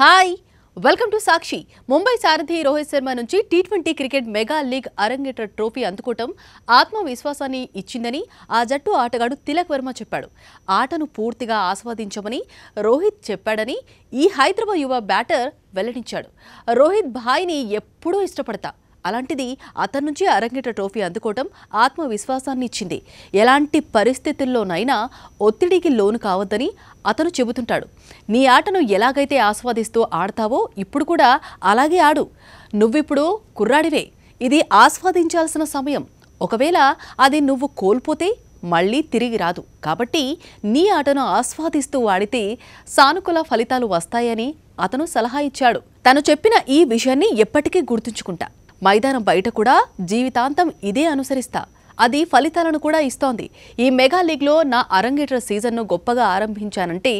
hi welcome to Sakshi Mumbai సారథి రోహిత్ శర్మ నుంచి T twenty cricket mega league అరంగేట ట్రోఫీ అందుకోవటం ఆత్మవిశ్వాసాన్ని ఇచ్చిందని ఆ జట్టు ఆటగాడు తిలక్ వర్మ చెప్పాడు ఆటను పూర్తిగా ఆస్వాదించమని రోహిత్ చెప్పాడని ఈ హైదరాబాద్ యువ బ్యాటర్ వెల్లడించాడు రోహిత్ భాయ్ని ఎప్పుడూ ఇష్టపడతా అలాంటిది అతని నుంచి అరంగేట ట్రోఫీ అందుకోవటం ఆత్మవిశ్వాసాన్ని ఇచ్చింది ఎలాంటి పరిస్థితుల్లోనైనా ఒత్తిడికి లోను కావద్దని అతను చెబుతుంటాడు నీ ఆటను ఎలాగైతే ఆస్వాదిస్తూ ఆడతావో ఇప్పుడు కూడా అలాగే ఆడు నువ్విప్పుడు కుర్రాడివే ఇది ఆస్వాదించాల్సిన సమయం ఒకవేళ అది నువ్వు కోల్పోతే మళ్ళీ తిరిగి రాదు కాబట్టి నీ ఆటను ఆస్వాదిస్తూ వాడితే సానుకూల ఫలితాలు వస్తాయని అతను సలహా ఇచ్చాడు తను చెప్పిన ఈ విషయాన్ని ఎప్పటికీ గుర్తుంచుకుంటా మైదానం బయట కూడా జీవితాంతం ఇదే అనుసరిస్తా అది ఫలితాలను కూడా ఇస్తోంది ఈ మెగా లీగ్లో నా అరంగేట్ర సీజన్ను గొప్పగా ఆరంభించానంటే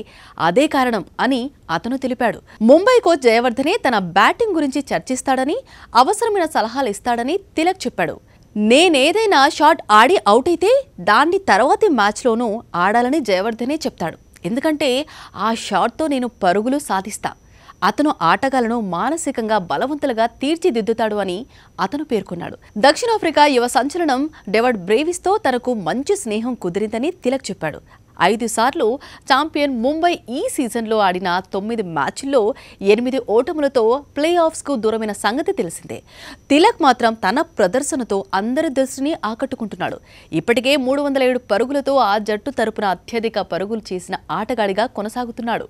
అదే కారణం అని అతను తెలిపాడు ముంబై కోచ్ జయవర్ధనే తన బ్యాటింగ్ గురించి చర్చిస్తాడని అవసరమైన సలహాలు ఇస్తాడని తిలక్ చెప్పాడు నేనేదైనా షాట్ ఆడి అవుట్ అయితే దాన్ని తర్వాతి మ్యాచ్లోనూ ఆడాలని జయవర్ధనే చెప్తాడు ఎందుకంటే ఆ షాట్తో నేను పరుగులు సాధిస్తాను అతను ఆటగాళ్లను మానసికంగా బలవంతులుగా తీర్చిదిద్దుతాడు అని అతను పేర్కొన్నాడు దక్షిణాఫ్రికా యువ సంచలనం డెవర్డ్ బ్రేవిస్తో తనకు మంచి స్నేహం కుదిరిందని తిలక్ చెప్పాడు ఐదు సార్లు ఛాంపియన్ ముంబై ఈ సీజన్లో ఆడిన తొమ్మిది మ్యాచ్ల్లో ఎనిమిది ఓటములతో ప్లే ఆఫ్స్కు దూరమైన సంగతి తెలిసిందే తిలక్ మాత్రం తన ప్రదర్శనతో అందరి దృష్టిని ఆకట్టుకుంటున్నాడు ఇప్పటికే మూడు వందల ఏడు పరుగులతో ఆ జట్టు తరపున అత్యధిక పరుగులు చేసిన ఆటగాడిగా కొనసాగుతున్నాడు